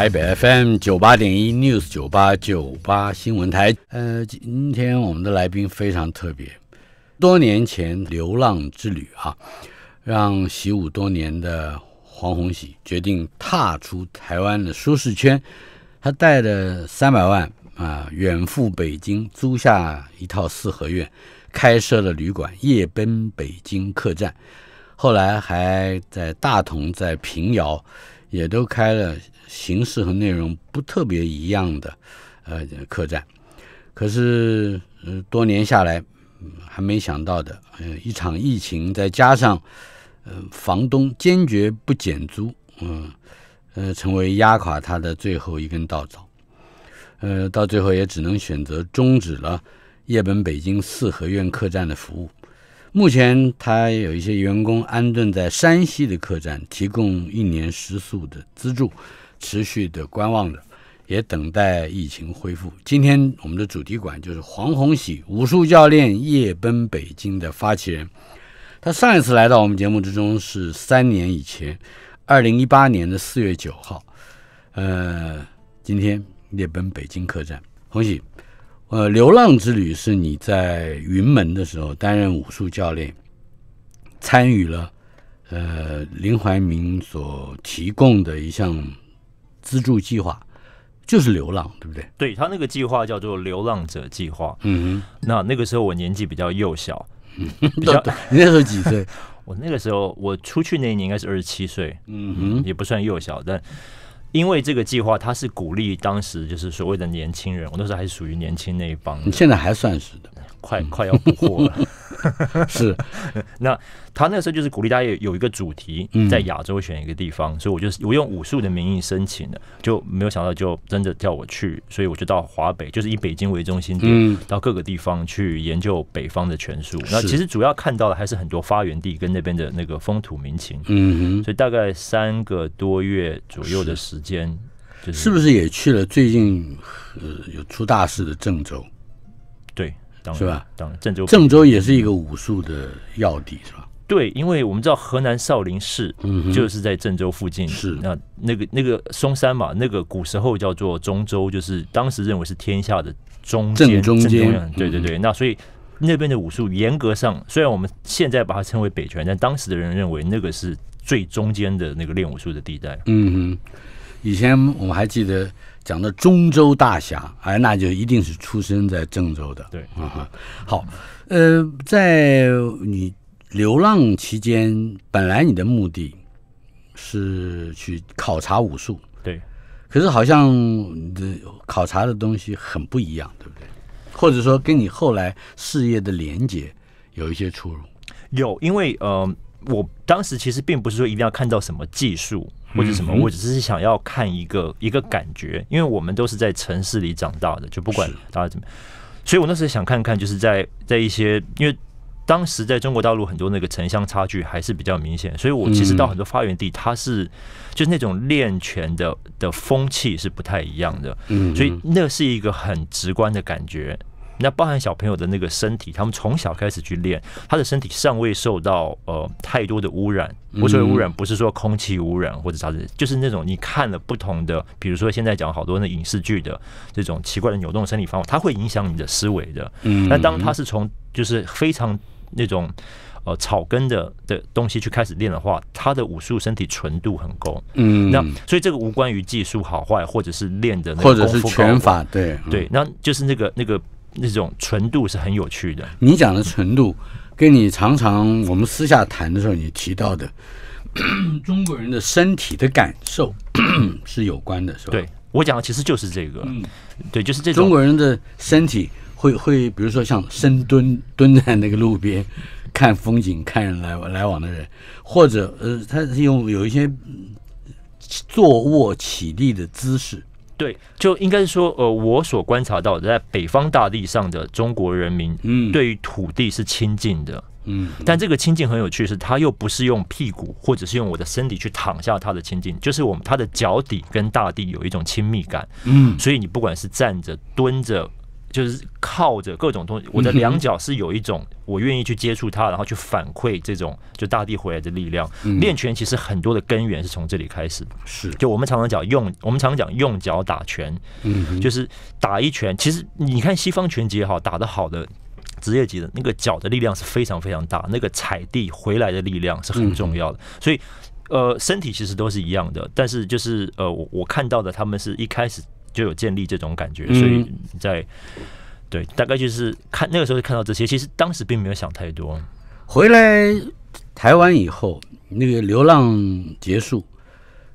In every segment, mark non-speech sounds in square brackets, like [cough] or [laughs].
台北 FM 九八点一 News 九八九八新闻台。呃，今天我们的来宾非常特别。多年前流浪之旅啊，让习武多年的黄宏喜决定踏出台湾的舒适圈。他带着三百万啊，远赴北京，租下一套四合院，开设了旅馆“夜奔北京客栈”。后来还在大同、在平遥，也都开了。形式和内容不特别一样的，呃，客栈，可是，呃、多年下来，还没想到的，呃，一场疫情，再加上，呃，房东坚决不减租，嗯，呃，成为压垮他的最后一根稻草，呃，到最后也只能选择终止了叶本北京四合院客栈的服务。目前，他有一些员工安顿在山西的客栈，提供一年食宿的资助。持续的观望着，也等待疫情恢复。今天我们的主题馆就是黄宏喜武术教练夜奔北京的发起人。他上一次来到我们节目之中是三年以前，二零一八年的四月九号。呃，今天夜奔北京客栈，宏喜。呃，流浪之旅是你在云门的时候担任武术教练，参与了呃林怀民所提供的一项。资助计划就是流浪，对不对？对他那个计划叫做“流浪者计划”。嗯，那那个时候我年纪比较幼小，嗯，[laughs] 比较你那时候几岁？[laughs] 我那个时候我出去那一年应该是二十七岁，嗯哼，也不算幼小，但因为这个计划，它是鼓励当时就是所谓的年轻人。我那时候还是属于年轻那一帮，你现在还算是的。快快要补货了，[laughs] 是。那他那时候就是鼓励大家有有一个主题，在亚洲选一个地方，所以我就我用武术的名义申请的，就没有想到就真的叫我去，所以我就到华北，就是以北京为中心，到各个地方去研究北方的拳术。那其实主要看到的还是很多发源地跟那边的那个风土民情。嗯哼，所以大概三个多月左右的时间，是不是也去了？最近呃、有出大事的郑州。是吧？当郑州，郑州也是一个武术的要地，是吧？对，因为我们知道河南少林寺就是在郑州附近。是那那个那个嵩山嘛，那个古时候叫做中州，就是当时认为是天下的中正中间。对对对，那所以那边的武术，严格上，虽然我们现在把它称为北拳，但当时的人认为那个是最中间的那个练武术的地带。嗯哼，以前我还记得。讲的中州大侠，哎，那就一定是出生在郑州的。对，嗯哼。好，呃，在你流浪期间，本来你的目的是去考察武术，对。可是好像你的考察的东西很不一样，对不对？或者说，跟你后来事业的连接有一些出入？有，因为呃，我当时其实并不是说一定要看到什么技术。或者什么，我只是想要看一个一个感觉，因为我们都是在城市里长大的，就不管大家怎么，所以我那时候想看看，就是在在一些，因为当时在中国大陆很多那个城乡差距还是比较明显，所以我其实到很多发源地，它是就是那种练拳的的风气是不太一样的，嗯，所以那是一个很直观的感觉。那包含小朋友的那个身体，他们从小开始去练，他的身体尚未受到呃太多的污染。我说的污染不是说空气污染或者啥子，就是那种你看了不同的，比如说现在讲好多那影视剧的这种奇怪的扭动身体方法，它会影响你的思维的。那当他是从就是非常那种呃草根的的东西去开始练的话，他的武术身体纯度很高。嗯，那所以这个无关于技术好坏，或者是练的那或者是拳法，对对，那就是那个那个。那种纯度是很有趣的。你讲的纯度，跟你常常我们私下谈的时候，你提到的 [clears throat] 中国人的身体的感受 [clears throat] 是有关的，是吧？对，我讲的其实就是这个。嗯，对，就是这。种中国人的身体会会，比如说像深蹲蹲在那个路边 [laughs] 看风景，看人来来往的人，或者呃，他是用有一些坐卧起立的姿势。对，就应该是说，呃，我所观察到的，在北方大地上的中国人民，嗯，对于土地是亲近的，嗯，但这个亲近很有趣，是他又不是用屁股或者是用我的身体去躺下他的亲近，就是我们他的脚底跟大地有一种亲密感，嗯，所以你不管是站着、蹲着。就是靠着各种东西，我的两脚是有一种我愿意去接触它，然后去反馈这种就大地回来的力量。练拳其实很多的根源是从这里开始。是，就我们常常讲用，我们常常讲用脚打拳，嗯，就是打一拳。其实你看西方拳击也好，打的好的职业级的那个脚的力量是非常非常大，那个踩地回来的力量是很重要的。所以，呃，身体其实都是一样的，但是就是呃，我我看到的他们是一开始。就有建立这种感觉，所以在对大概就是看那个时候看到这些，其实当时并没有想太多。回来台湾以后，那个流浪结束，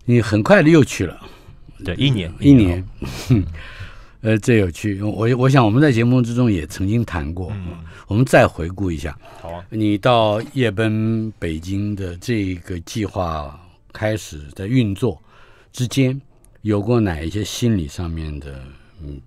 你很快的又去了，对，一年一年。[laughs] 呃，这有趣，我我想我们在节目之中也曾经谈过，嗯，我们再回顾一下。好，你到夜奔北京的这个计划开始在运作之间。有过哪一些心理上面的，嗯，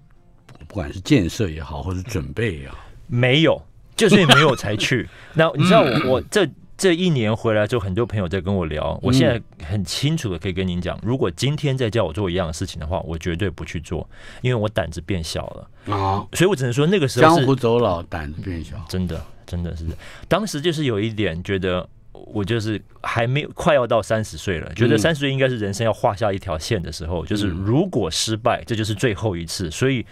不管是建设也好，或者准备也好，没有，就是没有才去。[laughs] 那你知道我我这这一年回来之后，很多朋友在跟我聊，我现在很清楚的可以跟您讲，如果今天再叫我做一样的事情的话，我绝对不去做，因为我胆子变小了啊。所以我只能说那个时候江湖走老，胆子变小，真的，真的是。当时就是有一点觉得。我就是还没有快要到三十岁了，觉得三十岁应该是人生要画下一条线的时候，就是如果失败，这就是最后一次。所以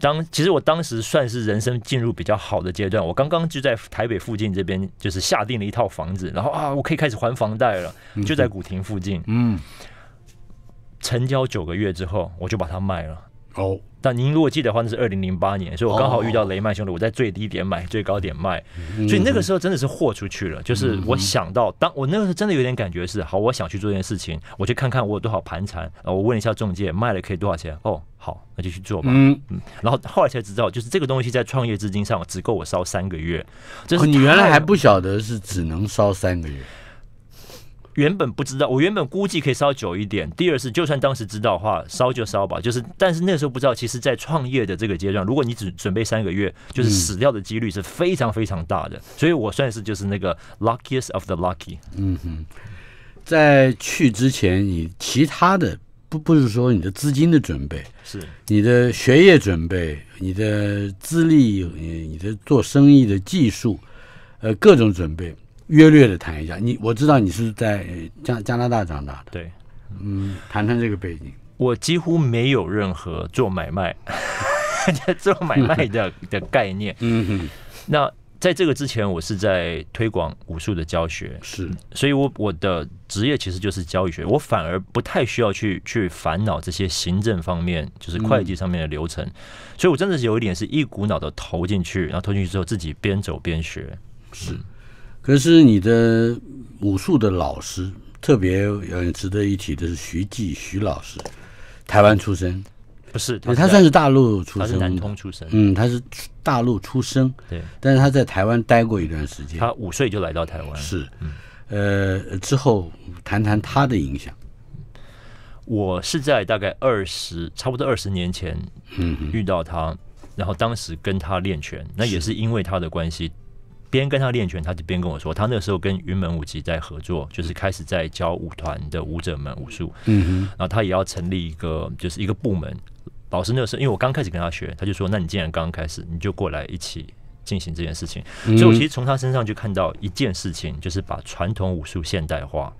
当其实我当时算是人生进入比较好的阶段，我刚刚就在台北附近这边就是下定了一套房子，然后啊，我可以开始还房贷了，就在古亭附近。嗯，成交九个月之后，我就把它卖了。哦。但您如果记得的话，那是二零零八年，所以我刚好遇到雷曼兄弟，我在最低点买，最高点卖，所以那个时候真的是豁出去了。就是我想到，当我那个时候真的有点感觉是，好，我想去做一件事情，我去看看我有多少盘缠，我问一下中介卖了可以多少钱。哦，好，那就去做吧。嗯嗯。然后后来才知道，就是这个东西在创业资金上只够我烧三个月。哦，你原来还不晓得是只能烧三个月。原本不知道，我原本估计可以烧久一点。第二是，就算当时知道的话，烧就烧吧。就是，但是那时候不知道，其实在创业的这个阶段，如果你只准备三个月，就是死掉的几率是非常非常大的。所以我算是就是那个 luckiest of the lucky。嗯哼，在去之前，你其他的不不是说你的资金的准备，是你的学业准备、你的资历、你的做生意的技术，呃，各种准备。约略的谈一下，你我知道你是在加加拿大长大的，对，嗯，谈谈这个背景。我几乎没有任何做买卖、[laughs] 做买卖的 [laughs] 的概念。嗯，那在这个之前，我是在推广武术的教学，是，所以，我我的职业其实就是教育学，我反而不太需要去去烦恼这些行政方面，就是会计上面的流程。所以，我真的是有一点是一股脑的投进去，然后投进去之后，自己边走边学，是。可是你的武术的老师，特别值得一提的是徐记徐老师，台湾出身，不是他，他算是大陆出生，他是南通出生，嗯，他是大陆出生，对，但是他在台湾待过一段时间，他五岁就来到台湾，是，呃，之后谈谈他的影响，我是在大概二十，差不多二十年前，嗯，遇到他，然后当时跟他练拳，那也是因为他的关系。边跟他练拳，他就边跟我说，他那时候跟云门舞集在合作，就是开始在教舞团的舞者们武术。嗯哼，然后他也要成立一个，就是一个部门。老师那时候，因为我刚开始跟他学，他就说：“那你既然刚刚开始，你就过来一起进行这件事情。”所以，我其实从他身上就看到一件事情，就是把传统武术现代化。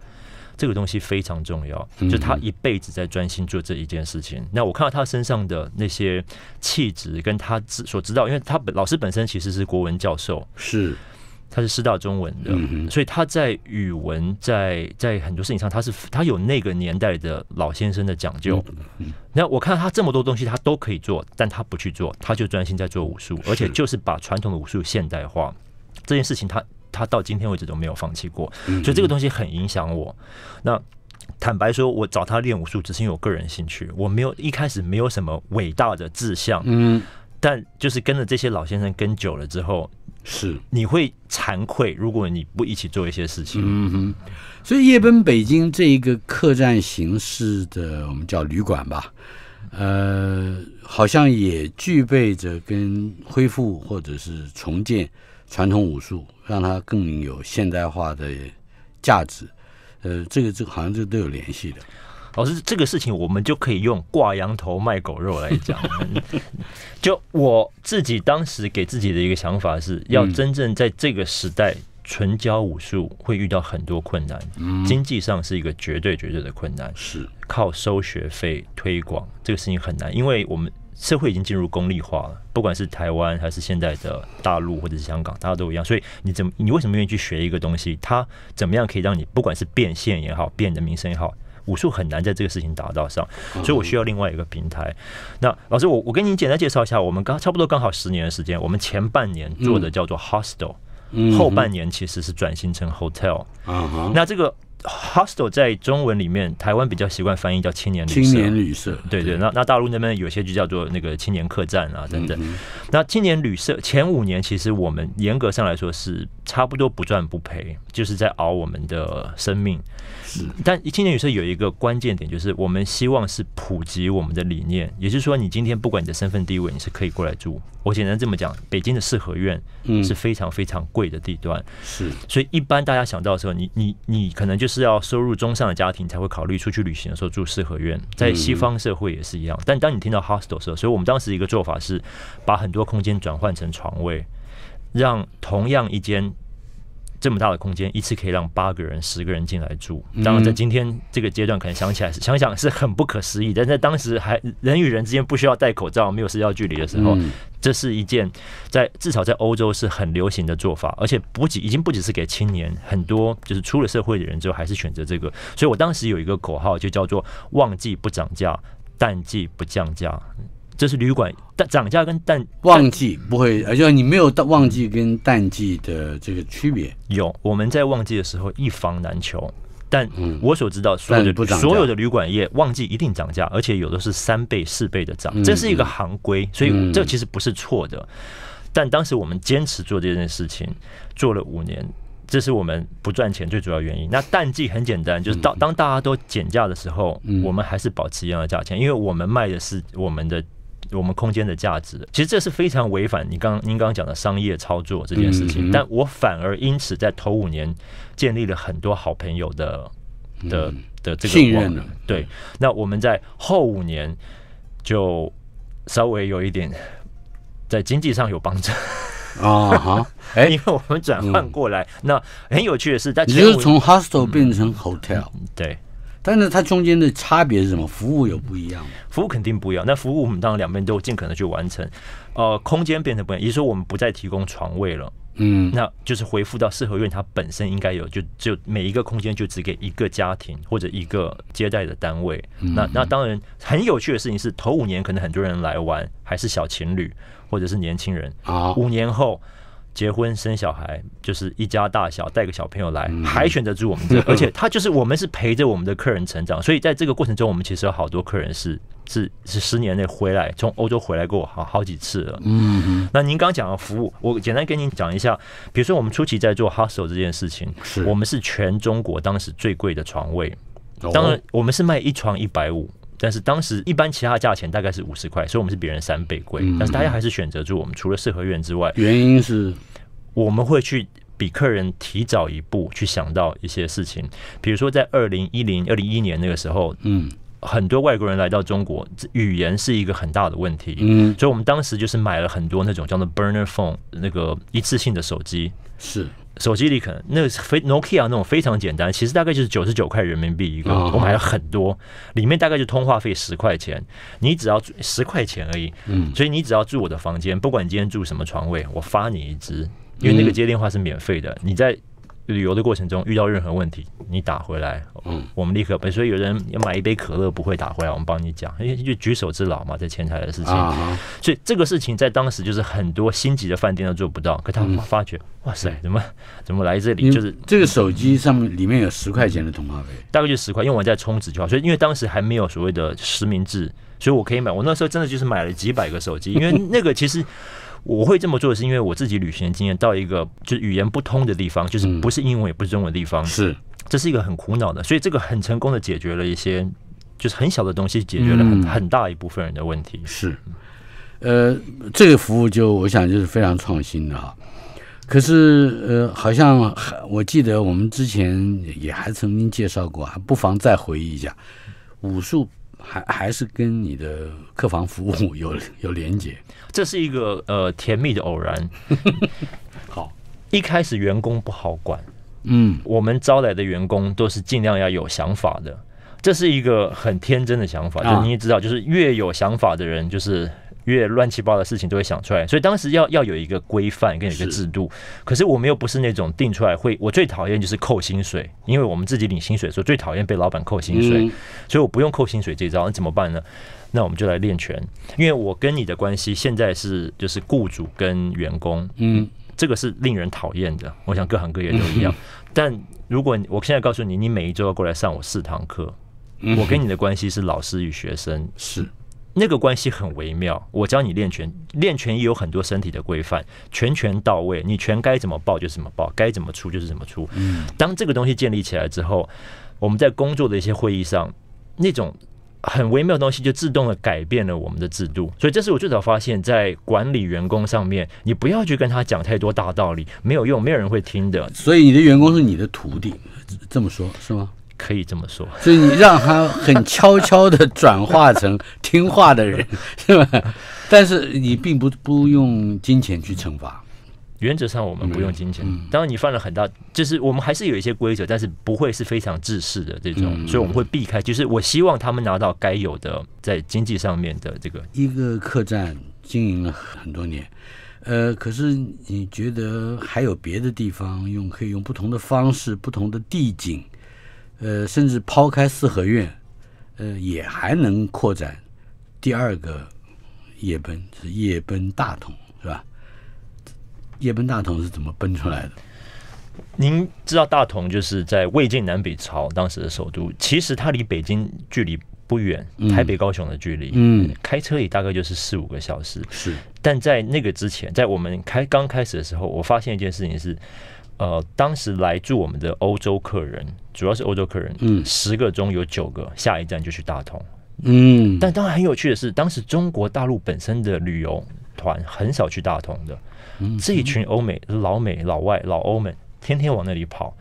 这个东西非常重要，就他一辈子在专心做这一件事情。那我看到他身上的那些气质，跟他知所知道，因为他老师本身其实是国文教授，是他是师大中文的，所以他在语文在在很多事情上，他是他有那个年代的老先生的讲究。那我看到他这么多东西，他都可以做，但他不去做，他就专心在做武术，而且就是把传统的武术现代化这件事情，他。他到今天为止都没有放弃过，所以这个东西很影响我。那坦白说，我找他练武术只是因为我个人兴趣，我没有一开始没有什么伟大的志向。嗯，但就是跟着这些老先生跟久了之后，是你会惭愧，如果你不一起做一些事情。嗯哼，所以夜奔北京这一个客栈形式的，我们叫旅馆吧，呃，好像也具备着跟恢复或者是重建传统武术。让它更有现代化的价值，呃，这个这个好像这都有联系的。老师，这个事情我们就可以用挂羊头卖狗肉来讲。[laughs] 就我自己当时给自己的一个想法是，要真正在这个时代纯教武术会遇到很多困难，经济上是一个绝对绝对的困难，是靠收学费推广这个事情很难，因为我们。社会已经进入功利化了，不管是台湾还是现在的大陆或者是香港，大家都一样。所以你怎么，你为什么愿意去学一个东西？它怎么样可以让你不管是变现也好，变你的名声也好，武术很难在这个事情达到上。所以我需要另外一个平台。那老师，我我跟你简单介绍一下，我们刚差不多刚好十年的时间，我们前半年做的叫做 hostel，后半年其实是转型成 hotel。那这个。Hostel 在中文里面，台湾比较习惯翻译叫青年旅青年旅对对。那那大陆那边有些就叫做那个青年客栈啊等等。那青年旅社前五年，其实我们严格上来说是差不多不赚不赔，就是在熬我们的生命。但青年旅社有一个关键点，就是我们希望是普及我们的理念，也就是说，你今天不管你的身份地位，你是可以过来住。我简单这么讲，北京的四合院是非常非常贵的地段，是，所以一般大家想到的时候，你你你可能就是要收入中上的家庭才会考虑出去旅行的时候住四合院。在西方社会也是一样，但当你听到 hostel 的时候，所以我们当时一个做法是把很多空间转换成床位，让同样一间。这么大的空间，一次可以让八个人、十个人进来住。当然，在今天这个阶段，可能想起来想想是很不可思议，但在当时还人与人之间不需要戴口罩、没有社交距离的时候，这是一件在至少在欧洲是很流行的做法。而且不仅已经不只是给青年，很多就是出了社会的人之后还是选择这个。所以我当时有一个口号，就叫做“旺季不涨价，淡季不降价”。这是旅馆，但涨价跟淡旺季不会，而且你没有淡旺季跟淡季的这个区别。有，我们在旺季的时候一房难求，但我所知道所有的所有的旅馆业旺季一定涨价，而且有的是三倍四倍的涨，这是一个行规，所以这其实不是错的。但当时我们坚持做这件事情，做了五年，这是我们不赚钱最主要原因。那淡季很简单，就是当当大家都减价的时候，我们还是保持一样的价钱，因为我们卖的是我们的。我们空间的价值，其实这是非常违反你刚您刚刚讲的商业操作这件事情，但我反而因此在头五年建立了很多好朋友的的的这个信任了。对，那我们在后五年就稍微有一点在经济上有帮助啊哈，[laughs] 因为我们转换过来。那很有趣的是，在你就从 hostel 变成 hotel，对。但是它中间的差别是什么？服务有不一样服务肯定不一样。那服务我们当然两边都尽可能去完成。呃，空间变得不一样，也就是说我们不再提供床位了。嗯，那就是回复到四合院它本身应该有，就就每一个空间就只给一个家庭或者一个接待的单位。那那当然很有趣的事情是，头五年可能很多人来玩，还是小情侣或者是年轻人。啊，五年后。结婚生小孩就是一家大小带个小朋友来，还选择住我们这，[laughs] 而且他就是我们是陪着我们的客人成长，所以在这个过程中，我们其实有好多客人是是是十年内回来从欧洲回来过好好几次了。嗯，那您刚讲的服务，我简单跟您讲一下，比如说我们初期在做 h u s t l e 这件事情，是，我们是全中国当时最贵的床位，当然我们是卖一床一百五。但是当时一般其他价钱大概是五十块，所以我们是别人三倍贵。但是大家还是选择住我们，除了四合院之外，原因是我们会去比客人提早一步去想到一些事情，比如说在二零一零二零一年那个时候，嗯，很多外国人来到中国，语言是一个很大的问题，嗯，所以我们当时就是买了很多那种叫做 burner phone 那个一次性的手机，是。手机里可能那个非 Nokia 那种非常简单，其实大概就是九十九块人民币一个，我买了很多，里面大概就通话费十块钱，你只要十块钱而已，嗯，所以你只要住我的房间，不管你今天住什么床位，我发你一支，因为那个接电话是免费的，你在。旅游的过程中遇到任何问题，你打回来，嗯，我们立刻，所以有人要买一杯可乐不会打回来，我们帮你讲，[laughs] 因为就举手之劳嘛，在前台的事情，所以这个事情在当时就是很多星级的饭店都做不到，可他们发觉，哇塞，怎么怎么来这里？就是这个手机上面里面有十块钱的通话费，大概就十块，因为我在充值就好，所以因为当时还没有所谓的实名制，所以我可以买，我那时候真的就是买了几百个手机，因为那个其实。我会这么做是因为我自己旅行经验到一个就是语言不通的地方，就是不是英文也不是中文的地方，是这是一个很苦恼的，所以这个很成功的解决了一些就是很小的东西，解决了很很大一部分人的问题。是，呃，这个服务就我想就是非常创新的哈。可是呃，好像我记得我们之前也还曾经介绍过，不妨再回忆一下武术。还还是跟你的客房服务 [laughs] 有有连接，这是一个呃甜蜜的偶然。[laughs] 好，一开始员工不好管，嗯，我们招来的员工都是尽量要有想法的，这是一个很天真的想法，就你也知道，就是越有想法的人就是。越乱七八糟的事情都会想出来，所以当时要要有一个规范跟有一个制度。可是我们又不是那种定出来会，我最讨厌就是扣薪水，因为我们自己领薪水的时候最讨厌被老板扣薪水，所以我不用扣薪水这招，那怎么办呢？那我们就来练拳。因为我跟你的关系现在是就是雇主跟员工，嗯，这个是令人讨厌的，我想各行各业都一样。但如果我现在告诉你，你每一周要过来上我四堂课，我跟你的关系是老师与学生，是。那个关系很微妙。我教你练拳，练拳也有很多身体的规范，拳拳到位，你拳该怎么抱就怎么抱，该怎么出就是怎么出。嗯，当这个东西建立起来之后，我们在工作的一些会议上，那种很微妙的东西就自动的改变了我们的制度。所以这是我最早发现，在管理员工上面，你不要去跟他讲太多大道理，没有用，没有人会听的。所以你的员工是你的徒弟，这么说，是吗？可以这么说，所以你让他很悄悄的转化成听话的人，[laughs] 是吧？但是你并不不用金钱去惩罚。原则上我们不用金钱，当然你犯了很大，就是我们还是有一些规则，但是不会是非常自私的这种，所以我们会避开。就是我希望他们拿到该有的在经济上面的这个。一个客栈经营了很多年，呃，可是你觉得还有别的地方用可以用不同的方式、不同的地景，呃，甚至抛开四合院，呃，也还能扩展第二个夜奔，是夜奔大同，是吧？夜奔大同是怎么奔出来的？您知道大同就是在魏晋南北朝当时的首都，其实它离北京距离不远，台北高雄的距离，嗯，开车也大概就是四五个小时。是，但在那个之前，在我们开刚开始的时候，我发现一件事情是。呃，当时来住我们的欧洲客人，主要是欧洲客人，嗯，十个中有九个下一站就去大同，嗯。但当然很有趣的是，当时中国大陆本身的旅游团很少去大同的，这一群欧美老美、老外、老欧们天天往那里跑，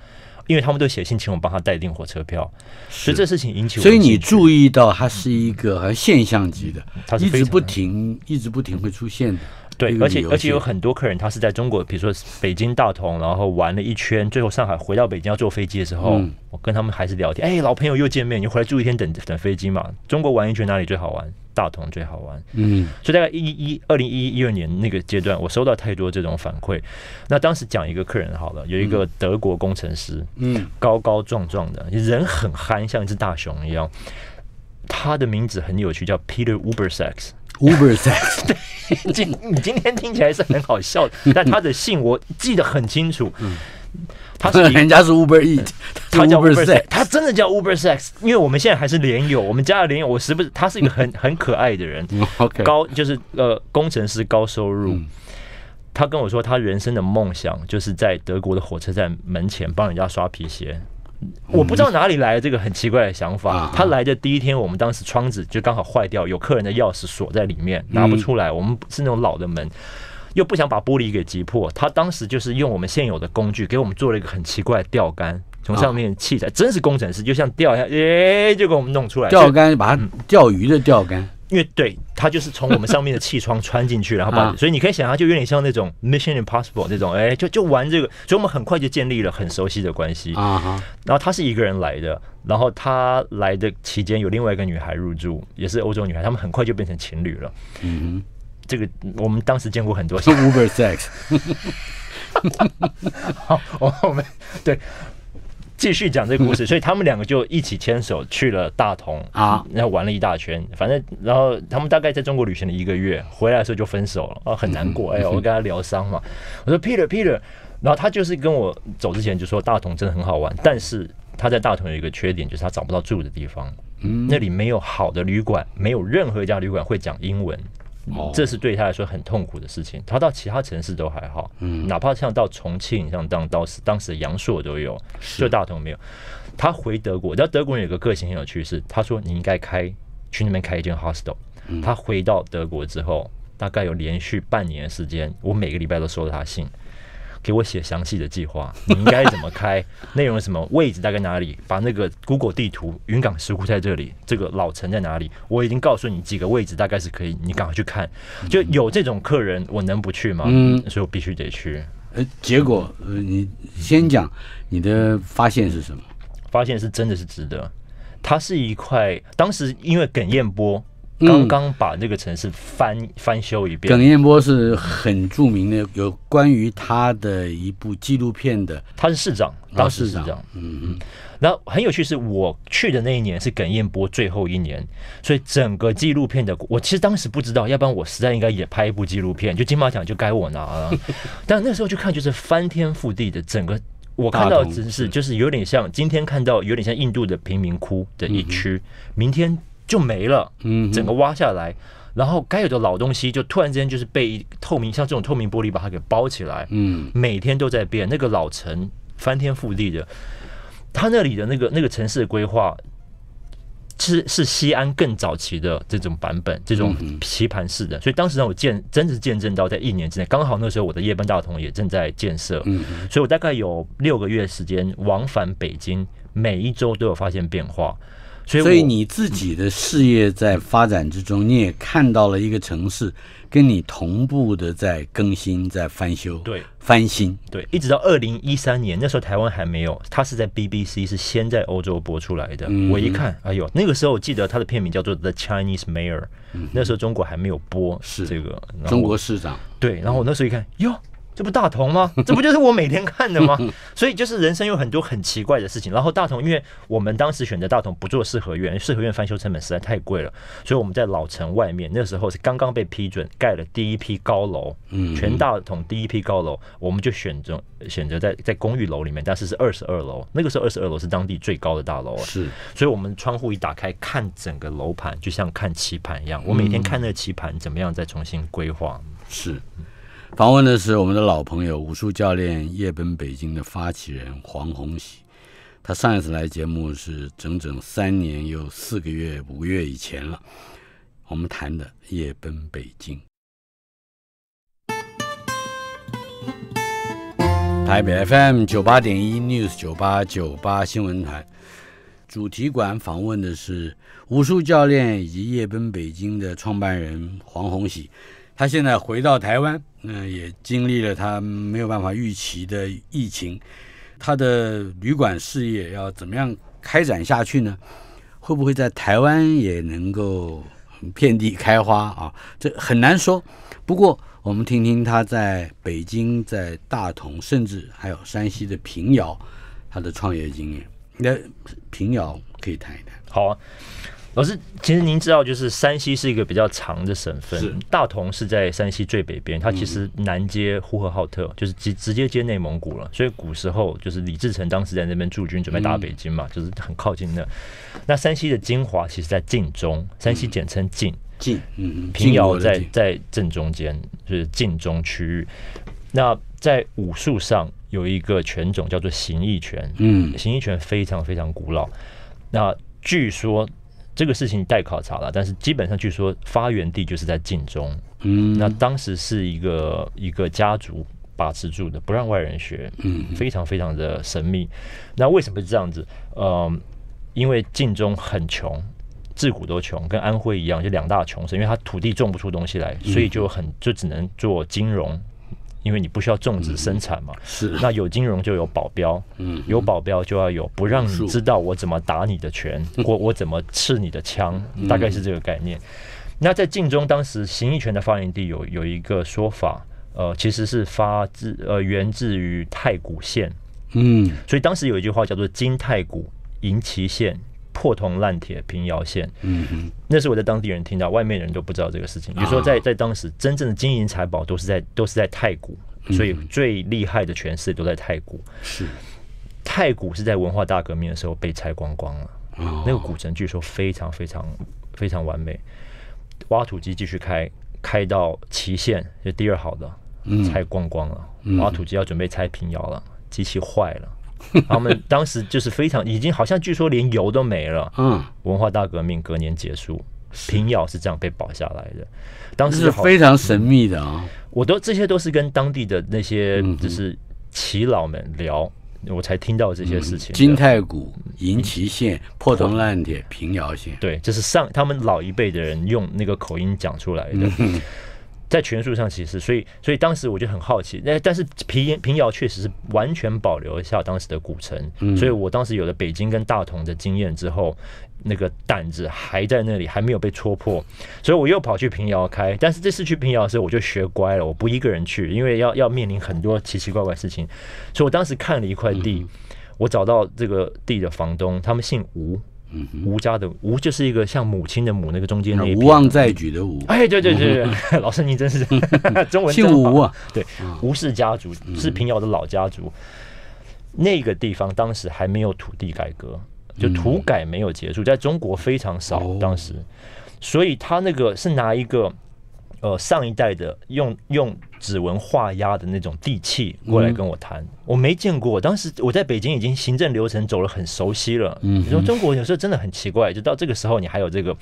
因为他们都写信请我帮他代订火车票，所以这事情引起。所以你注意到它是一个现象级的，它一直不停，一直不停会出现的。对，而且而且有很多客人，他是在中国，比如说北京、大同，然后玩了一圈，最后上海回到北京，要坐飞机的时候，我跟他们还是聊天，哎，老朋友又见面，你回来住一天，等等飞机嘛。中国玩一圈哪里最好玩？大同最好玩。嗯，所以大概一一二零一一二年那个阶段，我收到太多这种反馈。那当时讲一个客人好了，有一个德国工程师，嗯，高高壮壮的人，很憨，像一只大熊一样。他的名字很有趣，叫 Peter Ubersex。Ubersex。[laughs] 今 [laughs] 你今天听起来是很好笑但他的信我记得很清楚。他是 [laughs] 人家是 Uber E，[laughs] 他叫 Uber Sex，他真的叫 Uber Sex，因为我们现在还是连友，我们家的连友，我是不是他是一个很很可爱的人？OK，高就是呃工程师，高收入。嗯，他跟我说，他人生的梦想就是在德国的火车站门前帮人家刷皮鞋。我不知道哪里来的这个很奇怪的想法。他来的第一天，我们当时窗子就刚好坏掉，有客人的钥匙锁在里面拿不出来。我们是那种老的门，又不想把玻璃给击破。他当时就是用我们现有的工具，给我们做了一个很奇怪的钓竿，从上面卸载，真是工程师，就像钓一下，耶，就给我们弄出来。钓竿，把它钓鱼的钓竿。因为对他就是从我们上面的气窗穿进去，然后把，[laughs] 所以你可以想象，就有点像那种《Mission Impossible》那种，哎，就就玩这个，所以我们很快就建立了很熟悉的关系。然后他是一个人来的，然后他来的期间有另外一个女孩入住，也是欧洲女孩，他们很快就变成情侣了。嗯哼，这个我们当时见过很多，是 [laughs] Uber sex。[laughs] 好，我们对。继续讲这个故事，[laughs] 所以他们两个就一起牵手去了大同啊，然后玩了一大圈。反正，然后他们大概在中国旅行了一个月，回来的时候就分手了啊，很难过。哎，我跟他疗伤嘛，我说 Peter Peter，然后他就是跟我走之前就说大同真的很好玩，但是他在大同有一个缺点，就是他找不到住的地方。嗯，那里没有好的旅馆，没有任何一家旅馆会讲英文。这是对他来说很痛苦的事情。他到其他城市都还好，哪怕像到重庆，像当当时当时的杨朔都有，就大同没有。他回德国，然后德国人有个个性很有趣，是他说你应该开去那边开一间 hostel。他回到德国之后，大概有连续半年时间，我每个礼拜都收到他信。给我写详细的计划，你应该怎么开？内容什么位置大概哪里？把那个 Google 地图，云港石窟在这里，这个老城在哪里？我已经告诉你几个位置，大概是可以，你赶快去看。就有这种客人，我能不去吗？嗯，所以我必须得去。呃，结果，呃，你先讲你的发现是什么？发现是真的是值得，它是一块当时因为耿彦波。刚刚把那个城市翻翻修一遍。耿彦波是很著名的，有关于他的一部纪录片的，他是市长，当时市长。嗯嗯。然后很有趣，是我去的那一年是耿彦波最后一年，所以整个纪录片的，我其实当时不知道，要不然我实在应该也拍一部纪录片，就金马奖就该我拿了。[laughs] 但那时候去看，就是翻天覆地的，整个我看到真是就是有点像今天看到，有点像印度的贫民窟的一区，明天。就没了，嗯，整个挖下来，然后该有的老东西就突然之间就是被透明，像这种透明玻璃把它给包起来，嗯，每天都在变，那个老城翻天覆地的，他那里的那个那个城市的规划，其实是西安更早期的这种版本，这种棋盘式的，所以当时让我见，真是见证到在一年之内，刚好那时候我的夜班大同也正在建设，嗯，所以我大概有六个月时间往返北京，每一周都有发现变化。所以你自己的事业在发展之中，你也看到了一个城市跟你同步的在更新、在翻修。对，翻新。对，一直到二零一三年，那时候台湾还没有，它是在 BBC 是先在欧洲播出来的。我一看，哎呦，那个时候我记得它的片名叫做《The Chinese Mayor》。那时候中国还没有播，是这个中国市长。对，然后我那时候一看，哟。这不大同吗？这不就是我每天看的吗？[laughs] 所以就是人生有很多很奇怪的事情。然后大同，因为我们当时选择大同不做四合院，四合院翻修成本实在太贵了，所以我们在老城外面。那时候是刚刚被批准盖了第一批高楼，嗯，全大同第一批高楼，我们就选择选择在在公寓楼里面，但是是二十二楼。那个时候二十二楼是当地最高的大楼，是。所以我们窗户一打开，看整个楼盘就像看棋盘一样。我每天看那个棋盘怎么样再重新规划。是。访问的是我们的老朋友武术教练“夜奔北京”的发起人黄宏喜。他上一次来节目是整整三年又四个月、五个月以前了。我们谈的“夜奔北京”。台北 FM 九八点一 News 九八九八新闻台，主题馆访问的是武术教练以及“夜奔北京”的创办人黄宏喜。他现在回到台湾，嗯，也经历了他没有办法预期的疫情，他的旅馆事业要怎么样开展下去呢？会不会在台湾也能够遍地开花啊？这很难说。不过我们听听他在北京、在大同，甚至还有山西的平遥，他的创业经验。那平遥可以谈一谈。好啊。老师，其实您知道，就是山西是一个比较长的省份，大同是在山西最北边，它其实南接呼和浩特，就是直直接接内蒙古了。所以古时候，就是李自成当时在那边驻军，准备打北京嘛，就是很靠近那。那山西的精华其实在晋中，山西简称晋晋，嗯嗯，平遥在在正中间，就是晋中区域。那在武术上有一个拳种叫做形意拳，嗯，形意拳非常非常古老。那据说。这个事情待考察了，但是基本上据说发源地就是在晋中，嗯，那当时是一个一个家族把持住的，不让外人学，嗯，非常非常的神秘。那为什么是这样子？呃，因为晋中很穷，自古都穷，跟安徽一样，就两大穷省，因为它土地种不出东西来，所以就很就只能做金融。因为你不需要种植生产嘛，是。那有金融就有保镖，嗯，有保镖就要有不让你知道我怎么打你的拳，我我怎么刺你的枪，大概是这个概念。那在晋中当时，形意拳的发源地有有一个说法，呃，其实是发自呃，源自于太谷县，嗯，所以当时有一句话叫做“金太谷，银旗县”。破铜烂铁，平遥县。嗯那是我在当地人听到，外面人都不知道这个事情。比如说，在在当时，真正的金银财宝都是在都是在太古，所以最厉害的权势都在太古。是，太古是在文化大革命的时候被拆光光了。啊，那个古城据说非常非常非常完美，挖土机继续开，开到祁县，就第二好的，拆光光了。挖土机要准备拆平遥了，机器坏了。[laughs] 他们当时就是非常，已经好像据说连油都没了。嗯，文化大革命隔年结束，平遥是这样被保下来的。当时是非常神秘的啊！我都这些都是跟当地的那些就是耆老们聊，我才听到这些事情。金太古、银旗县、破铜烂铁、平遥县，对，这是上他们老一辈的人用那个口音讲出来的。在权术上，其实所以所以当时我就很好奇，那但是平平遥确实是完全保留一下当时的古城，所以我当时有了北京跟大同的经验之后，那个胆子还在那里，还没有被戳破，所以我又跑去平遥开。但是这次去平遥的时候，我就学乖了，我不一个人去，因为要要面临很多奇奇怪怪事情，所以我当时看了一块地，我找到这个地的房东，他们姓吴。吴家的吴就是一个像母亲的母那个中间那无忘再举的吴，哎，对对对，[laughs] 老师您真是 [laughs] 中文姓吴啊，对，吴氏家族是平遥的老家族，那个地方当时还没有土地改革，就土改没有结束，在中国非常少，当时，所以他那个是拿一个。呃，上一代的用用指纹画押的那种地契过来跟我谈，我没见过。当时我在北京已经行政流程走了很熟悉了。你说中国有时候真的很奇怪，就到这个时候你还有这个，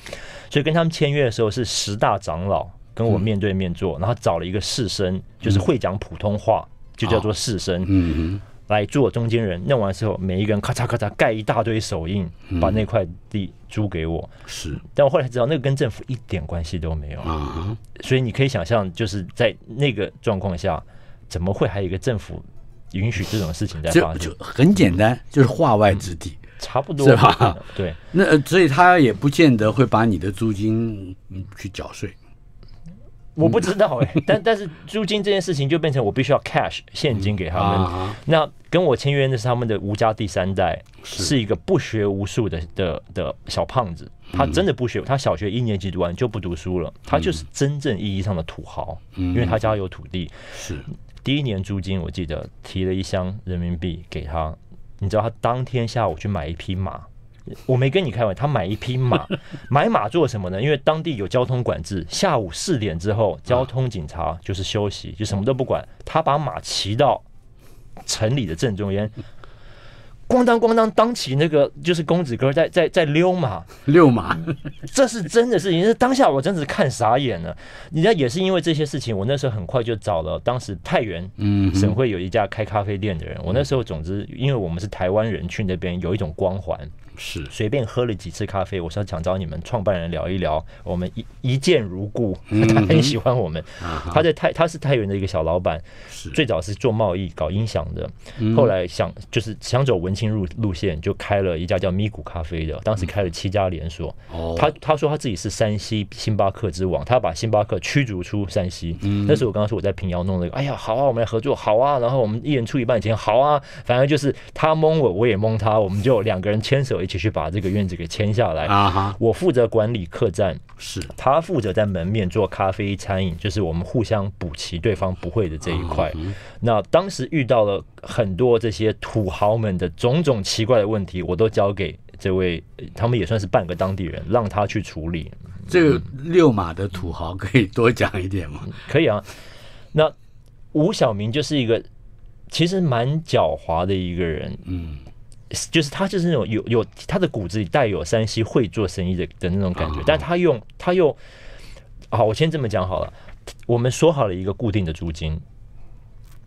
所以跟他们签约的时候是十大长老跟我面对面坐，然后找了一个士绅，就是会讲普通话，就叫做士绅。嗯哼。来做中间人，弄完之后，每一个人咔嚓咔嚓盖一大堆手印，把那块地租给我。是，但我后来知道，那个跟政府一点关系都没有。啊，所以你可以想象，就是在那个状况下，怎么会还有一个政府允许这种事情在发生？就很简单，就是画外之地，差不多是吧？对，那所以他也不见得会把你的租金去缴税。我不知道哎，[laughs] 但但是租金这件事情就变成我必须要 cash 现金给他们。那跟我签约的是他们的吴家第三代，是一个不学无术的的的小胖子。他真的不学，他小学一年级读完就不读书了。他就是真正意义上的土豪，因为他家有土地。是第一年租金，我记得提了一箱人民币给他。你知道他当天下午去买一匹马。我没跟你开玩，笑，他买一匹马，[laughs] 买马做什么呢？因为当地有交通管制，下午四点之后，交通警察 [laughs] 就是休息，就什么都不管。他把马骑到城里的正中央。咣当咣当，当起那个就是公子哥在在在溜马，溜马，这是真的是事情。当下我真的是看傻眼了。人家也是因为这些事情，我那时候很快就找了当时太原嗯省会有一家开咖啡店的人。我那时候总之，因为我们是台湾人去那边有一种光环，是随便喝了几次咖啡，我是想找你们创办人聊一聊，我们一一见如故，他很喜欢我们。他在太他是太原的一个小老板，是最早是做贸易搞音响的，后来想就是想走文。新入路线就开了一家叫咪谷咖啡的，当时开了七家连锁。哦，他他说他自己是山西星巴克之王，他把星巴克驱逐出山西。嗯，但是我刚刚说我在平遥弄了一个，哎呀，好啊，我们来合作，好啊，然后我们一人出一半钱，好啊，反正就是他蒙我，我也蒙他，我们就两个人牵手一起去把这个院子给签下来。啊哈，我负责管理客栈，是他负责在门面做咖啡餐饮，就是我们互相补齐对方不会的这一块。那当时遇到了很多这些土豪们的中。种种奇怪的问题，我都交给这位，他们也算是半个当地人，让他去处理。这个六马的土豪可以多讲一点吗？可以啊。那吴晓明就是一个其实蛮狡猾的一个人，嗯，就是他就是那种有有他的骨子里带有山西会做生意的的那种感觉，但他用他用，好，我先这么讲好了，我们说好了一个固定的租金。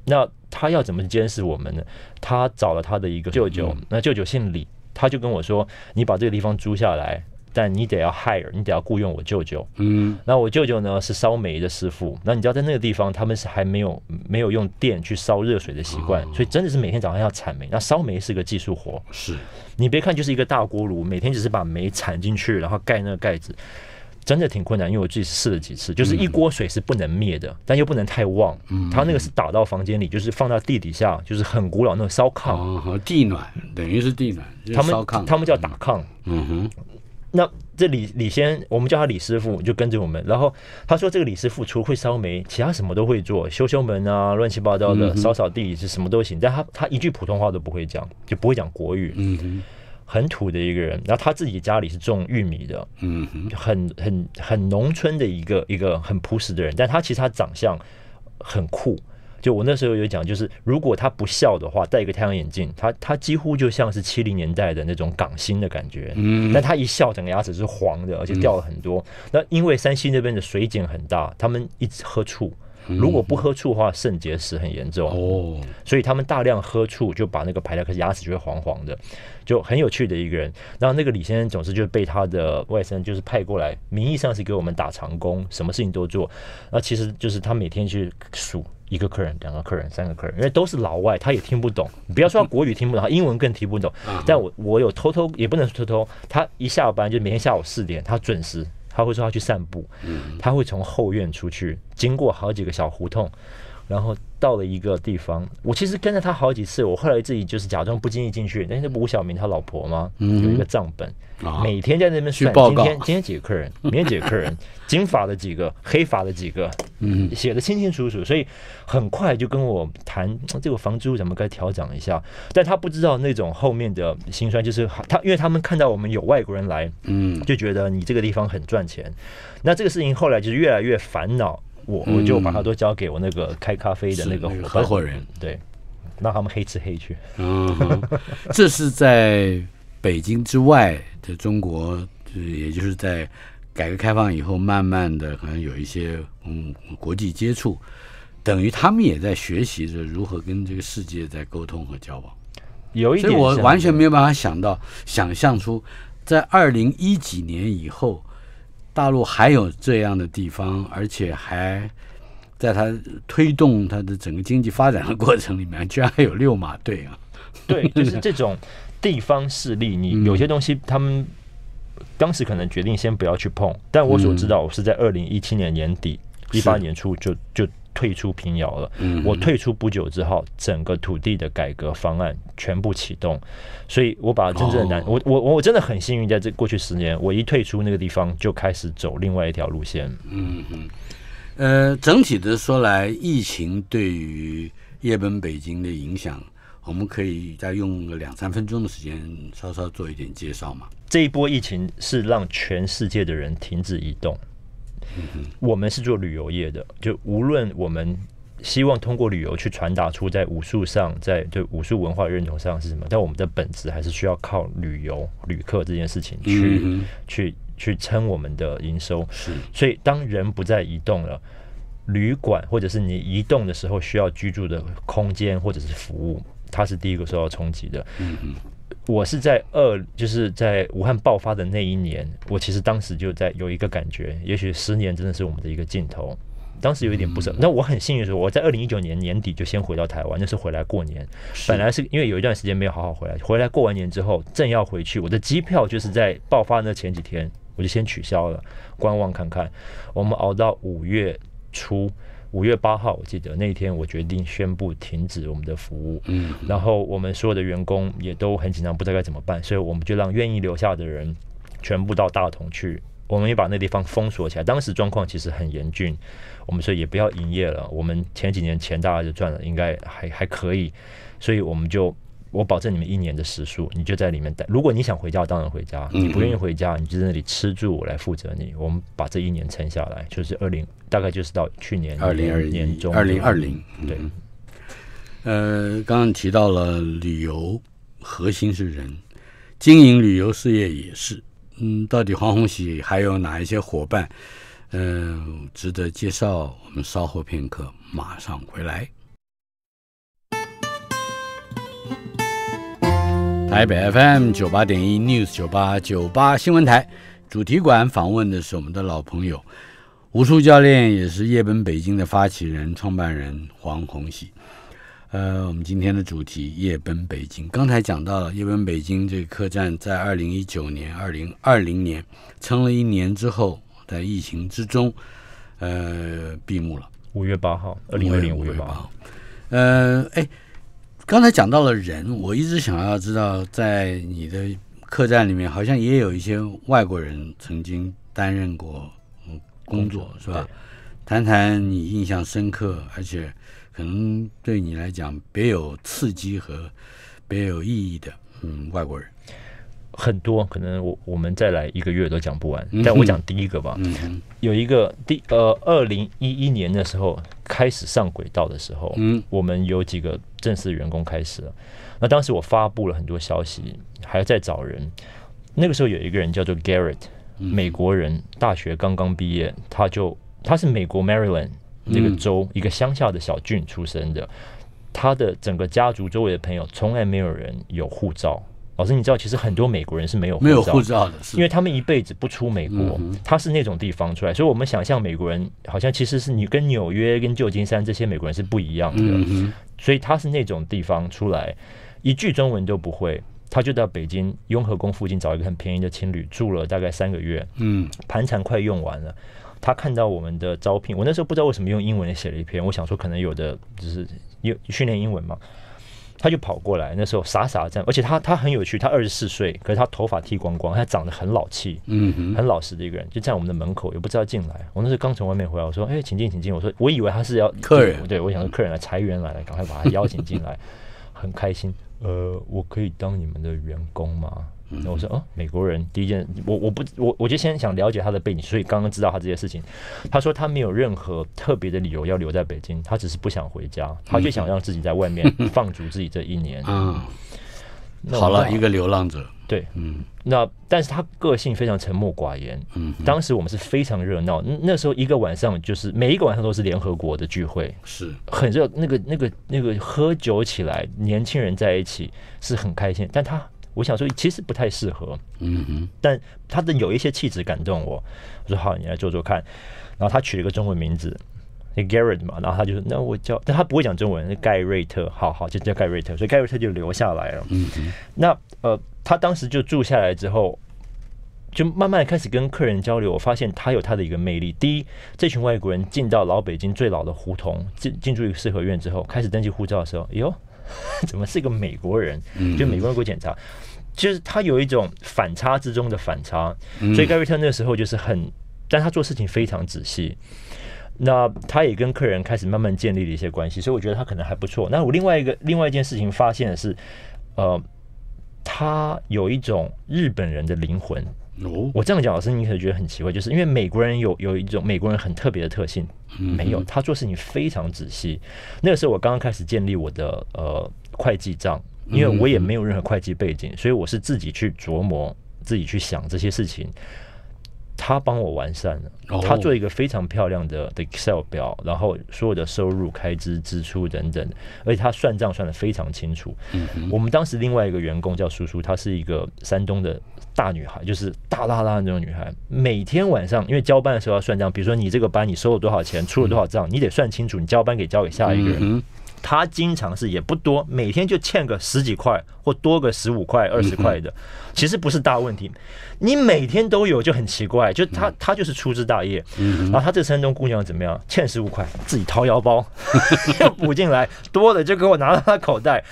那他要怎么监视我们呢？他找了他的一个舅舅，那舅舅姓李，他就跟我说：“你把这个地方租下来，但你得要 hire，你得要雇佣我舅舅。”嗯，那我舅舅呢是烧煤的师傅。那你知道在那个地方他们是还没有没有用电去烧热水的习惯，所以真的是每天早上要铲煤。那烧煤是个技术活，是你别看就是一个大锅炉，每天只是把煤铲进去，然后盖那个盖子。真的挺困难，因为我自己试了几次，就是一锅水是不能灭的，但又不能太旺。嗯，它那个是打到房间里，就是放到地底下，就是很古老那种烧炕，和地暖等于是地暖。他们他们叫打炕。嗯哼，那这李李先，我们叫他李师傅，就跟着我们。然后他说，这个李师傅除了会烧煤，其他什么都会做，修修门啊，乱七八糟的，扫扫地是什么都行。但他他一句普通话都不会讲，就不会讲国语。嗯哼。很土的一个人，然后他自己家里是种玉米的，嗯哼，很很很农村的一个一个很朴实的人，但他其实他长相很酷，就我那时候有讲，就是如果他不笑的话，戴一个太阳眼镜，他他几乎就像是七零年代的那种港星的感觉，嗯，但他一笑，整个牙齿是黄的，而且掉了很多，那因为山西那边的水井很大，他们一直喝醋。如果不喝醋的话，肾结石很严重哦。所以他们大量喝醋，就把那个排掉，牙齿就会黄黄的，就很有趣的一个人。然后那个李先生总是就被他的外甥就是派过来，名义上是给我们打长工，什么事情都做。那其实就是他每天去数一个客人、两个客人、三个客人，因为都是老外，他也听不懂。不要说国语听不懂，英文更听不懂。但我我有偷偷也不能偷偷，他一下班就每天下午四点，他准时。他会说要去散步，他会从后院出去，经过好几个小胡同。然后到了一个地方，我其实跟着他好几次，我后来自己就是假装不经意进去。那是吴晓明他老婆吗？嗯，有一个账本，每天在那边算今天今天几个客人，明 [laughs] 天几个客人，金发的几个，黑发的几个，写的清清楚楚，所以很快就跟我谈这个房租怎么该调整一下。但他不知道那种后面的心酸，就是他因为他们看到我们有外国人来，嗯，就觉得你这个地方很赚钱。那这个事情后来就是越来越烦恼。我我就把它都交给我那个开咖啡的那个合伙人，对，让他们黑吃黑去。嗯，这是在北京之外的中国，也就是在改革开放以后，慢慢的可能有一些嗯国际接触，等于他们也在学习着如何跟这个世界在沟通和交往。有一点，所以我完全没有办法想到想象出在二零一几年以后。大陆还有这样的地方，而且还在他推动他的整个经济发展的过程里面，居然还有六马队啊！对，就是这种地方势力，你有些东西他们当时可能决定先不要去碰，但我所知道，我是在二零一七年年底、一八年初就就。退出平遥了，嗯、我退出不久之后，整个土地的改革方案全部启动，所以我把真正的难，我我我真的很幸运，在这过去十年，我一退出那个地方就开始走另外一条路线。嗯嗯，呃，整体的说来，疫情对于夜奔北京的影响，我们可以再用两三分钟的时间稍稍做一点介绍嘛？这一波疫情是让全世界的人停止移动。我们是做旅游业的，就无论我们希望通过旅游去传达出在武术上，在对武术文化认同上是什么，但我们的本质还是需要靠旅游、旅客这件事情去去去撑我们的营收。是，所以，当人不再移动了，旅馆或者是你移动的时候需要居住的空间或者是服务，它是第一个受到冲击的。我是在二，就是在武汉爆发的那一年，我其实当时就在有一个感觉，也许十年真的是我们的一个尽头。当时有一点不舍，那我很幸运的是，我在二零一九年年底就先回到台湾，那是回来过年。本来是因为有一段时间没有好好回来，回来过完年之后正要回去，我的机票就是在爆发那前几天我就先取消了，观望看看。我们熬到五月初。五月八号，我记得那一天，我决定宣布停止我们的服务。嗯，然后我们所有的员工也都很紧张，不知道该怎么办，所以我们就让愿意留下的人全部到大同去，我们也把那地方封锁起来。当时状况其实很严峻，我们说也不要营业了。我们前几年钱大家就赚了，应该还还可以，所以我们就。我保证你们一年的食宿，你就在里面待。如果你想回家，当然回家；你不愿意回家，你就在那里吃住，我来负责你。我们把这一年撑下来，就是二零，大概就是到去年二零二零年，二零二零。对，呃，刚刚提到了旅游核心是人，经营旅游事业也是。嗯，到底黄宏喜还有哪一些伙伴，嗯，值得介绍？我们稍后片刻马上回来。台北 FM 九八点一 News 九八九八新闻台主题馆访问的是我们的老朋友武术教练，也是夜奔北京的发起人、创办人黄宏喜。呃，我们今天的主题夜奔北京。刚才讲到了夜奔北京这个客栈，在二零一九年、二零二零年撑了一年之后，在疫情之中，呃，闭幕了。五月八号，二零二零五月八号。呃，哎。刚才讲到了人，我一直想要知道，在你的客栈里面，好像也有一些外国人曾经担任过工作，是吧？谈谈你印象深刻，而且可能对你来讲别有刺激和别有意义的嗯外国人。很多，可能我我们再来一个月都讲不完。但我讲第一个吧。嗯，有一个第呃，二零一一年的时候。开始上轨道的时候，嗯，我们有几个正式员工开始了。那当时我发布了很多消息，还在找人。那个时候有一个人叫做 Garrett，美国人，大学刚刚毕业，他就他是美国 Maryland 那个州一个乡下的小郡出生的，他的整个家族周围的朋友从来没有人有护照。老师，你知道其实很多美国人是没有护照的，因为他们一辈子不出美国，他是那种地方出来，所以我们想象美国人好像其实是你跟纽约跟旧金山这些美国人是不一样的，所以他是那种地方出来，一句中文都不会，他就到北京雍和宫附近找一个很便宜的青旅住了大概三个月，嗯，盘缠快用完了，他看到我们的招聘，我那时候不知道为什么用英文写了一篇，我想说可能有的就是有训练英文嘛。他就跑过来，那时候傻傻站，而且他他很有趣，他二十四岁，可是他头发剃光光，他长得很老气，嗯，很老实的一个人，就在我们的门口，也不知道进来。我那时候刚从外面回来，我说：“哎，请进，请进。”我说我以为他是要客人，对我想说客人来，裁员来了，赶快把他邀请进来，很开心。呃，我可以当你们的员工吗？我说哦，美国人第一件，我我不我我就先想了解他的背景，所以刚刚知道他这些事情。他说他没有任何特别的理由要留在北京，他只是不想回家，他就想让自己在外面放逐自己这一年。嗯，好了一个流浪者。对，嗯，那但是他个性非常沉默寡言。嗯，当时我们是非常热闹，那时候一个晚上就是每一个晚上都是联合国的聚会，是很热。那个那个那个喝酒起来，年轻人在一起是很开心，但他。我想说，其实不太适合，嗯哼，但他的有一些气质感动我。我说好，你来做做看。然后他取了一个中文名字，Garrett 嘛，然后他就说，那我叫……但他不会讲中文，盖瑞特，好好就叫盖瑞特。所以盖瑞特就留下来了。嗯哼，那呃，他当时就住下来之后，就慢慢开始跟客人交流。我发现他有他的一个魅力。第一，这群外国人进到老北京最老的胡同，进进驻一个四合院之后，开始登记护照的时候，哟。[laughs] 怎么是一个美国人？就美国人过检查，就是他有一种反差之中的反差。所以盖瑞特那时候就是很，但他做事情非常仔细。那他也跟客人开始慢慢建立了一些关系，所以我觉得他可能还不错。那我另外一个另外一件事情发现的是，呃，他有一种日本人的灵魂。我这样讲的师，你可能觉得很奇怪，就是因为美国人有有一种美国人很特别的特性，没有他做事情非常仔细。那个时候我刚刚开始建立我的呃会计账，因为我也没有任何会计背景，所以我是自己去琢磨、自己去想这些事情。他帮我完善了，他做一个非常漂亮的的 Excel 表，然后所有的收入、开支、支出等等，而且他算账算的非常清楚。我们当时另外一个员工叫叔叔，她是一个山东的大女孩，就是大拉拉那种女孩。每天晚上，因为交班的时候要算账，比如说你这个班你收了多少钱，出了多少账，你得算清楚，你交班给交给下一个人。他经常是也不多，每天就欠个十几块或多个十五块、二十块的，其实不是大问题。你每天都有就很奇怪，就他他就是粗枝大叶。然后他这山东姑娘怎么样，欠十五块自己掏腰包又 [laughs] 补进来，多的就给我拿到他口袋。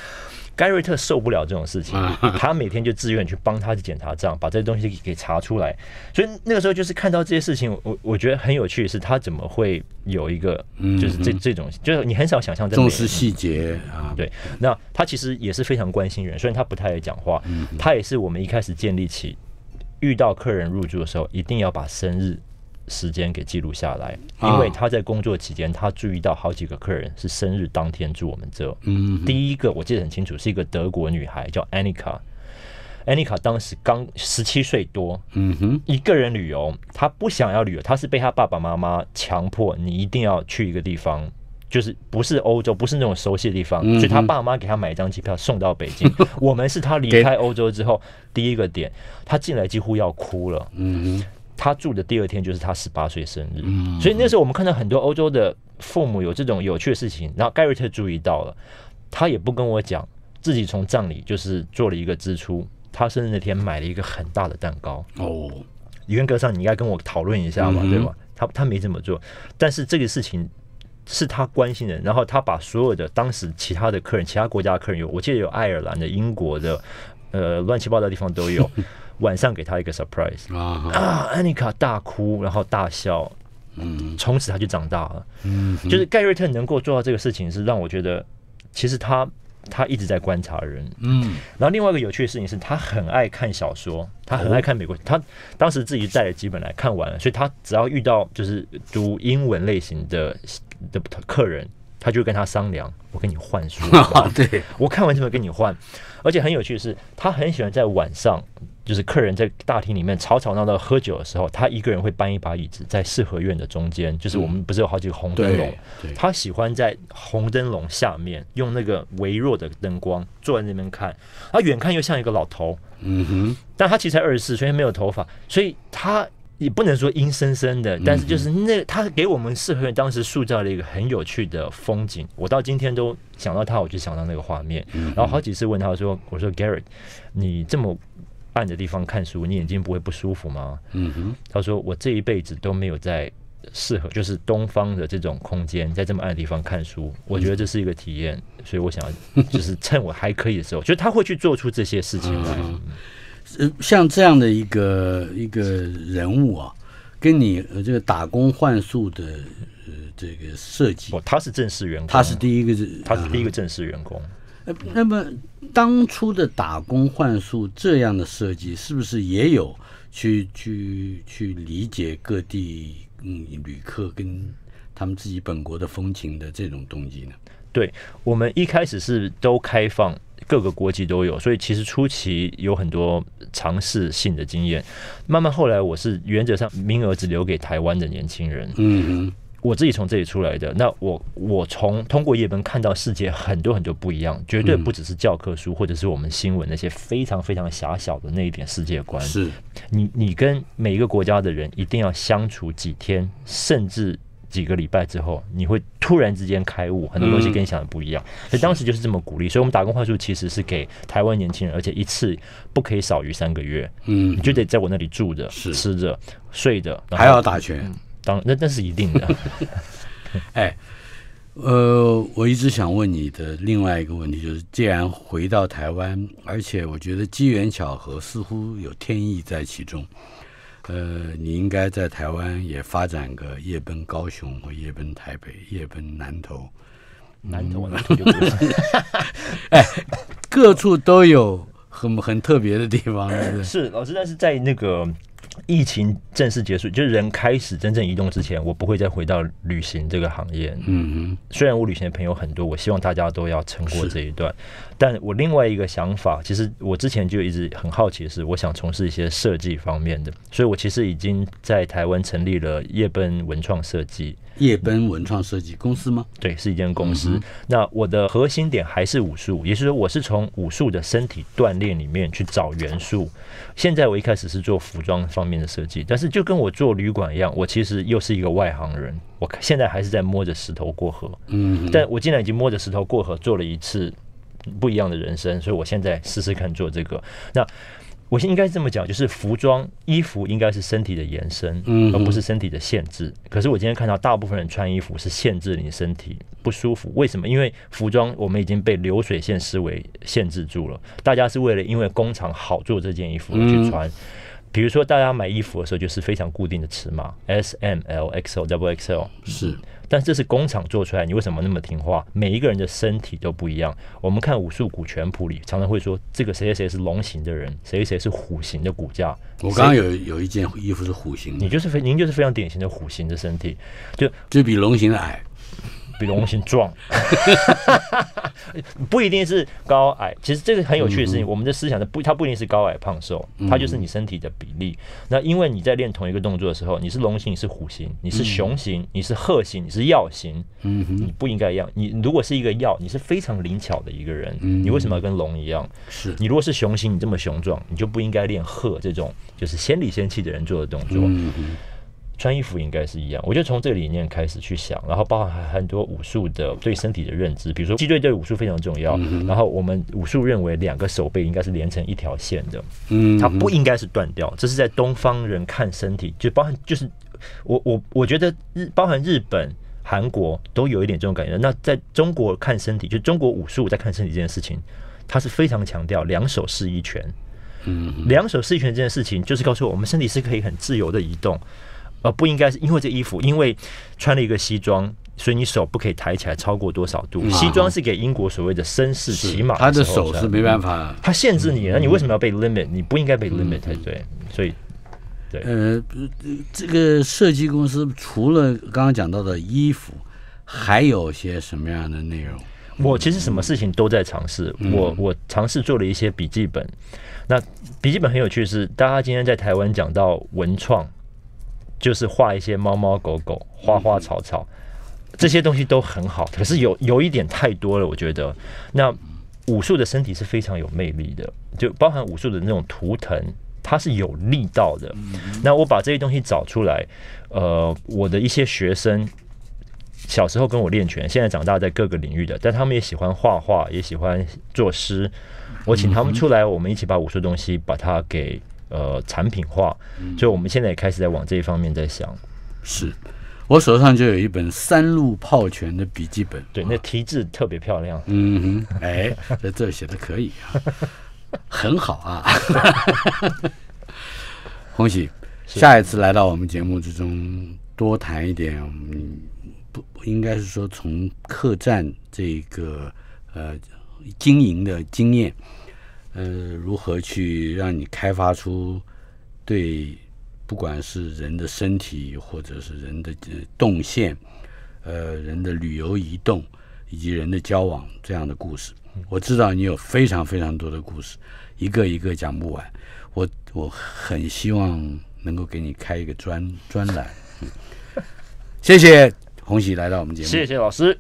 盖瑞特受不了这种事情，他每天就自愿去帮他去检查账，把这些东西给查出来。所以那个时候就是看到这些事情，我我觉得很有趣的是他怎么会有一个就是这这种，就是你很少想象重视细节啊，对。那他其实也是非常关心人，虽然他不太爱讲话，他也是我们一开始建立起，遇到客人入住的时候一定要把生日。时间给记录下来，因为他在工作期间，他注意到好几个客人是生日当天住我们这。嗯，第一个我记得很清楚，是一个德国女孩叫 Anika，Anika 当时刚十七岁多，嗯哼，一个人旅游，她不想要旅游，她是被她爸爸妈妈强迫，你一定要去一个地方，就是不是欧洲，不是那种熟悉的地方，所以她爸妈给她买一张机票送到北京。[laughs] 我们是她离开欧洲之后第一个点，她进来几乎要哭了，嗯哼。他住的第二天就是他十八岁生日，所以那时候我们看到很多欧洲的父母有这种有趣的事情。然后盖瑞特注意到了，他也不跟我讲，自己从葬礼就是做了一个支出，他生日那天买了一个很大的蛋糕。哦，严格上你应该跟我讨论一下嘛，对吧？他他没这么做，但是这个事情是他关心的。然后他把所有的当时其他的客人、其他国家的客人有，我记得有爱尔兰的、英国的，呃，乱七八糟的地方都有。[laughs] 晚上给他一个 surprise 啊，安妮卡大哭，然后大笑，嗯，从此他就长大了。嗯，就是盖瑞特能够做到这个事情，是让我觉得其实他他一直在观察人，嗯。然后另外一个有趣的事情是，他很爱看小说，他很爱看美国，他当时自己带了几本来看完了，所以他只要遇到就是读英文类型的的客人，他就跟他商量，我跟你换书，[laughs] 对我看完这本跟你换。而且很有趣的是，他很喜欢在晚上。就是客人在大厅里面吵吵闹闹喝酒的时候，他一个人会搬一把椅子在四合院的中间。就是我们不是有好几个红灯笼，他喜欢在红灯笼下面用那个微弱的灯光坐在那边看。他远看又像一个老头，嗯哼，但他其实才二十四岁，没有头发，所以他也不能说阴森森的，但是就是那他给我们四合院当时塑造了一个很有趣的风景。我到今天都想到他，我就想到那个画面，然后好几次问他说：“我说 Garrett，你这么。”暗的地方看书，你眼睛不会不舒服吗？嗯哼，他说我这一辈子都没有在适合，就是东方的这种空间，在这么暗的地方看书，我觉得这是一个体验。所以我想，要就是趁我还可以的时候，我觉得他会去做出这些事情来。嗯”像这样的一个一个人物啊，跟你这个打工幻术的呃这个设计，哦，他是正式员工，他是第一个他是第一个正式员工。那么当初的打工换宿这样的设计，是不是也有去去去理解各地嗯旅客跟他们自己本国的风情的这种东西呢？对我们一开始是都开放各个国籍都有，所以其实初期有很多尝试性的经验。慢慢后来，我是原则上名额只留给台湾的年轻人。嗯哼。我自己从这里出来的，那我我从通过夜班看到世界很多很多不一样，绝对不只是教科书或者是我们新闻那些非常非常狭小的那一点世界观。是，你你跟每一个国家的人一定要相处几天，甚至几个礼拜之后，你会突然之间开悟，很多东西跟你想的不一样。所以当时就是这么鼓励，所以我们打工换宿其实是给台湾年轻人，而且一次不可以少于三个月。嗯，你就得在我那里住着、吃着、睡着，还要打拳。当那那是一定的，[laughs] 哎，呃，我一直想问你的另外一个问题就是，既然回到台湾，而且我觉得机缘巧合，似乎有天意在其中，呃，你应该在台湾也发展个夜奔高雄或夜奔台北、夜奔南投、南投，南投就不是，[laughs] 哎，各处都有很很特别的地方，是是老师，但是在那个。疫情正式结束，就是人开始真正移动之前，我不会再回到旅行这个行业。嗯，虽然我旅行的朋友很多，我希望大家都要撑过这一段。但我另外一个想法，其实我之前就一直很好奇的是，我想从事一些设计方面的，所以我其实已经在台湾成立了夜奔文创设计。夜奔文创设计公司吗？对，是一间公司。那我的核心点还是武术，也是说我是从武术的身体锻炼里面去找元素。现在我一开始是做服装方面的设计，但是就跟我做旅馆一样，我其实又是一个外行人。我现在还是在摸着石头过河，嗯，但我竟然已经摸着石头过河做了一次不一样的人生，所以我现在试试看做这个。那。我应该这么讲，就是服装衣服应该是身体的延伸，而不是身体的限制。可是我今天看到大部分人穿衣服是限制你身体不舒服，为什么？因为服装我们已经被流水线思维限制住了。大家是为了因为工厂好做这件衣服而去穿，比如说大家买衣服的时候就是非常固定的尺码，S、M、L、X、O、Double X、L 是。但这是工厂做出来，你为什么那么听话？每一个人的身体都不一样。我们看武术骨拳谱里，常常会说这个谁谁谁是龙形的人，谁谁谁是虎形的骨架。我刚刚有有一件衣服是虎形，你就是非您就是非常典型的虎形的身体，就就比龙形的矮。比龙形壮，[laughs] 不一定是高矮。其实这个很有趣的事情，我们的思想的不，它不一定是高矮胖瘦，它就是你身体的比例。那因为你在练同一个动作的时候，你是龙形，你是虎形，你是熊形，你是鹤形，你是药形，你不应该一样。你如果是一个药，你是非常灵巧的一个人，你为什么要跟龙一样？是你如果是熊形，你这么雄壮，你就不应该练鹤这种就是仙里仙气的人做的动作。穿衣服应该是一样，我觉得从这个理念开始去想，然后包含很多武术的对身体的认知，比如说击队对武术非常重要。然后我们武术认为两个手背应该是连成一条线的，嗯，它不应该是断掉。这是在东方人看身体，就包含就是我我我觉得日包含日本、韩国都有一点这种感觉。那在中国看身体，就中国武术在看身体这件事情，它是非常强调两手是一拳，嗯，两手是一拳这件事情，就是告诉我们身体是可以很自由的移动。而不应该是因为这衣服，因为穿了一个西装，所以你手不可以抬起来超过多少度？西装是给英国所谓的绅士骑马，他的手是没办法，他限制你，那你为什么要被 limit？你不应该被 limit，对，所以对。呃，这个设计公司除了刚刚讲到的衣服，还有些什么样的内容？我其实什么事情都在尝试，我我尝试做了一些笔记本。那笔记本很有趣，是大家今天在台湾讲到文创。就是画一些猫猫狗狗、花花草草，这些东西都很好。可是有有一点太多了，我觉得。那武术的身体是非常有魅力的，就包含武术的那种图腾，它是有力道的。那我把这些东西找出来，呃，我的一些学生小时候跟我练拳，现在长大在各个领域的，但他们也喜欢画画，也喜欢作诗。我请他们出来，我们一起把武术东西把它给。呃，产品化，所以我们现在也开始在往这一方面在想。是，我手上就有一本三路炮拳的笔记本，对，那题字特别漂亮。嗯哼，哎，在这写的可以啊，[laughs] 很好啊。恭 [laughs] 喜，下一次来到我们节目之中，多谈一点。不应该是说从客栈这个呃经营的经验。呃，如何去让你开发出对不管是人的身体，或者是人的动线，呃，人的旅游移动，以及人的交往这样的故事？我知道你有非常非常多的故事，一个一个讲不完。我我很希望能够给你开一个专专栏。谢谢洪喜来到我们节目，谢谢老师。